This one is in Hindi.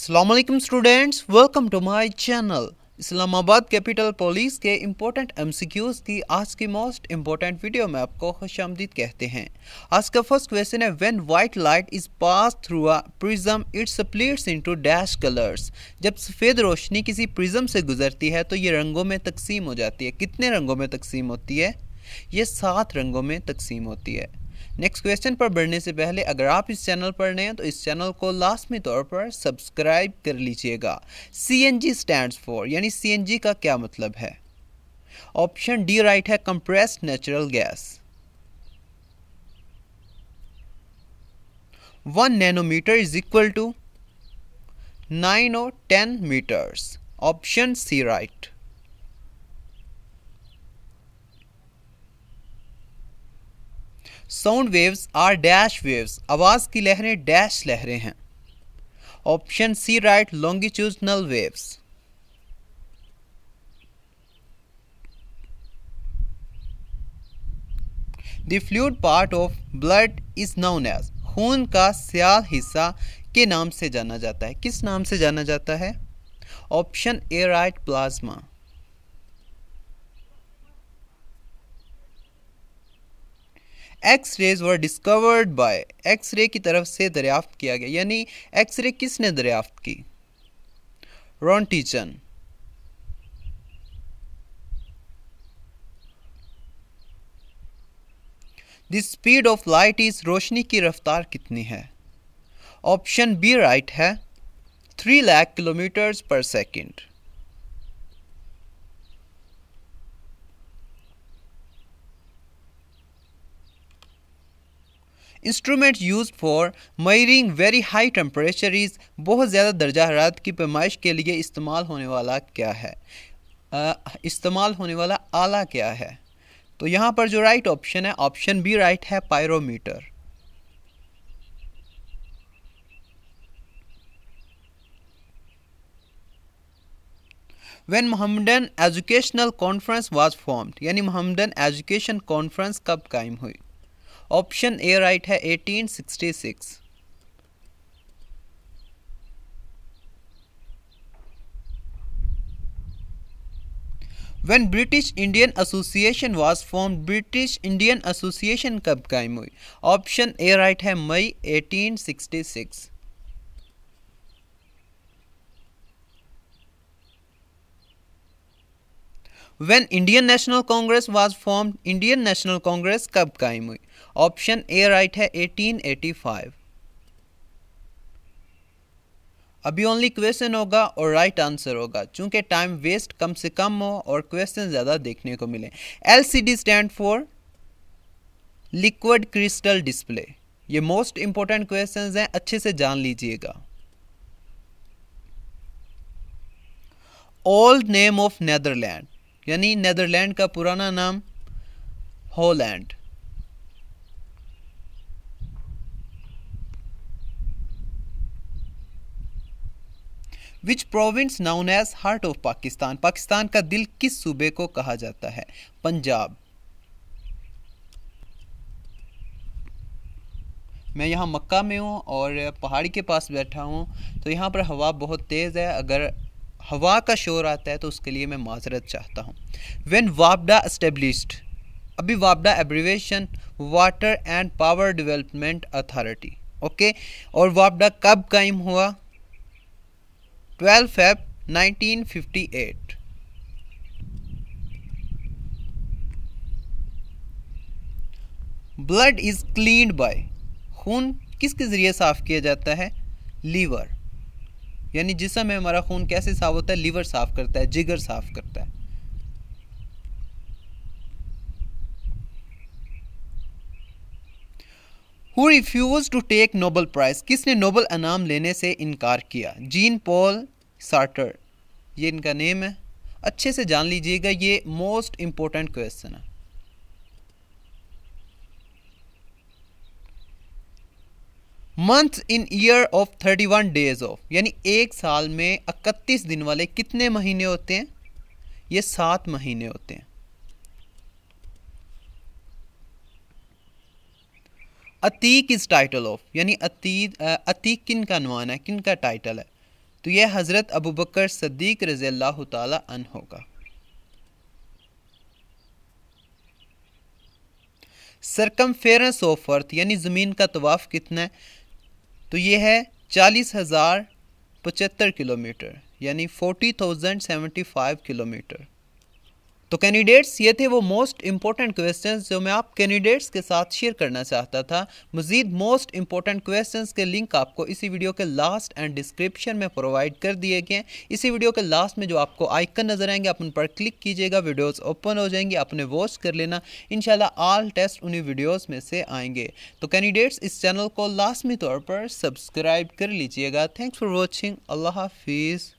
Aslam students welcome to my channel Islamabad capital police के इम्पोर्टेंट एमसीक्यूज की आज की मोस्ट इम्पोर्टेंट वीडियो में आपको खुश आमदीद कहते हैं आज का फर्स्ट क्वेश्चन है when white light is pass through a prism its splits into dash colours जब सफ़ेद रोशनी किसी प्रिज्म से गुजरती है तो ये रंगों में तकसीम हो जाती है कितने रंगों में तकसीम होती है ये सात रंगों में तकसीम होती है नेक्स्ट क्वेश्चन पर बढ़ने से पहले अगर आप इस चैनल पर नए हैं तो इस चैनल को लाजमी तौर पर सब्सक्राइब कर लीजिएगा C N G stand for यानी सी एन जी का क्या मतलब है ऑप्शन डी राइट है compressed natural gas one nanometre is equal to nine और ten metres option C right sound waves are dash waves आवाज़ की लहरें डैश लहरें हैं option C right longitudinal waves the fluid part of blood is known as खून का स्याल हिस्सा के नाम से जाना जाता है किस नाम से जाना जाता है option A right plasma X rays were discovered by X ray की तरफ से दरियाफ्त किया गया यानी एक्स रे किसने दरियाफ्त की Roentgen the speed of light इस रोशनी की रफ्तार कितनी है ऑप्शन बी राइट है three lakh kilometres per second instrument used for measuring very high temperature is बहुत ज़्यादा दर्जा हरारत की पैमाइश के लिए इस्तेमाल होने वाला क्या है इस्तेमाल होने वाला आला क्या है तो यहाँ पर जो राइट ऑप्शन है ऑप्शन बी राइट है pyrometer when Mohammedan Educational Conference was formed यानी मोहम्मदन एजुकेशन कॉन्फ्रेंस कब कायम हुई ऑप्शन ए राइट है 1866 when British Indian Association was form British Indian Association कब कायम हुई ऑप्शन ए राइट है May 1866 when Indian National Congress was form Indian National Congress कब कायम हुई ऑप्शन ए राइट है 1885 अभी ओनली क्वेश्चन होगा और राइट आंसर होगा चूंकि टाइम वेस्ट कम से कम हो और क्वेश्चन ज़्यादा देखने को मिले L C D stand for liquid crystal display ये मोस्ट इंपॉर्टेंट क्वेश्चन हैं अच्छे से जान लीजिएगा ओल्ड नेम ऑफ नैदरलैंड यानी नेदरलैंड का पुराना नाम Holland which province known as heart of Pakistan Pakistan का दिल किस सूबे को कहा जाता है पंजाब मैं यहाँ मक्का में हूँ और पहाड़ी के पास बैठा हूँ तो यहाँ पर हवा बहुत तेज़ है अगर हवा का शोर आता है तो उसके लिए मैं माजरत चाहता हूँ वेन वापडा इस्टेब्लिश्ड अभी वापडा abbreviation water and power development authority okay और वापडा कब कायम हुआ 12 Feb 1958 blood is clean by खून किसके ज़रिए साफ़ किया जाता है लीवर यानी जिसम में हमारा खून कैसे साफ होता है लीवर साफ करता है जिगर साफ करता है who refuse to take Nobel prize किसने नोबल अनाम लेने से इनकार किया जीन पॉल सार्टर ये इनका नेम है अच्छे से जान लीजिएगा ये मोस्ट इंपॉर्टेंट क्वेश्चन है month in year of one days of यानी एक साल में इकतीस दिन वाले कितने महीने होते हैं ये सात महीने होते हैं अतीक इज़ टाइटल ऑफ यानी अतीक अतीक किन का नवान है किन का टाइटल है तो यह हज़रत अबू बकर सदीक रज़ी अल्लाह तन होगा सरकम फेरेंस ऑफ अर्थ यानी ज़मीन का तवाफ़ कितना है तो ये है चालीस हज़ार पचहत्तर किलोमीटर यानी forty thousand seventy five kilometre तो कैंडिडेट्स ये थे वो मोस्ट इंपॉर्टेंट क्वेश्चंस जो मैं आप कैंडिडेट्स के साथ शेयर करना चाहता था मजीद मोस्ट इंपॉर्टेंट क्वेश्चंस के लिंक आपको इसी वीडियो के लास्ट एंड डिस्क्रिप्शन में प्रोवाइड कर दिए गए इसी वीडियो के लास्ट में जो आपको आइकन नज़र आएंगे आप उन पर क्लिक कीजिएगा वीडियोज़ ओपन हो जाएंगी आपने वॉच कर लेना इन ऑल टेस्ट उन्हीं वीडियोज़ में से आएंगे तो कैंडिडेट्स इस चैनल को लाजमी तौर पर सब्सक्राइब कर लीजिएगा थैंक्स फॉर वॉचिंग अल्लाह हाफिज़